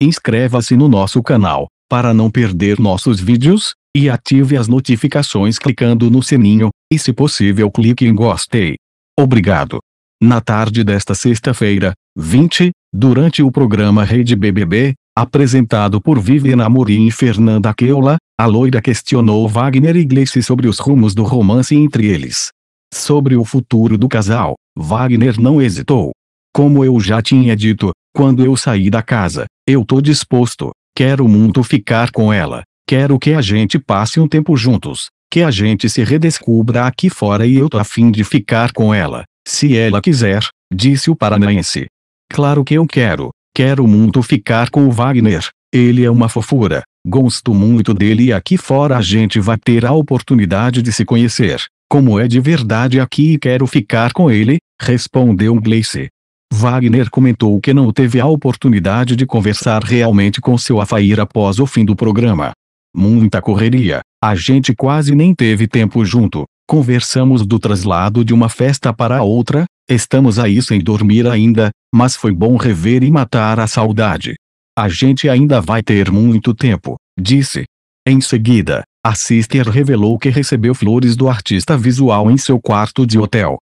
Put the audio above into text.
Inscreva-se no nosso canal, para não perder nossos vídeos, e ative as notificações clicando no sininho, e se possível clique em gostei. Obrigado. Na tarde desta sexta-feira, 20, durante o programa Rede BBB, apresentado por Viviana Amorim e Fernanda Keula, a loira questionou Wagner e Gleice sobre os rumos do romance entre eles. Sobre o futuro do casal, Wagner não hesitou. Como eu já tinha dito, quando eu saí da casa, eu tô disposto. Quero muito ficar com ela. Quero que a gente passe um tempo juntos. Que a gente se redescubra aqui fora e eu tô afim de ficar com ela. Se ela quiser, disse o paranaense. Claro que eu quero. Quero muito ficar com o Wagner. Ele é uma fofura. Gosto muito dele e aqui fora a gente vai ter a oportunidade de se conhecer. Como é de verdade aqui e quero ficar com ele, respondeu Gleice. Wagner comentou que não teve a oportunidade de conversar realmente com seu Afair após o fim do programa. Muita correria, a gente quase nem teve tempo junto. Conversamos do traslado de uma festa para outra, estamos aí sem dormir ainda, mas foi bom rever e matar a saudade. A gente ainda vai ter muito tempo, disse. Em seguida, a Sister revelou que recebeu flores do artista visual em seu quarto de hotel.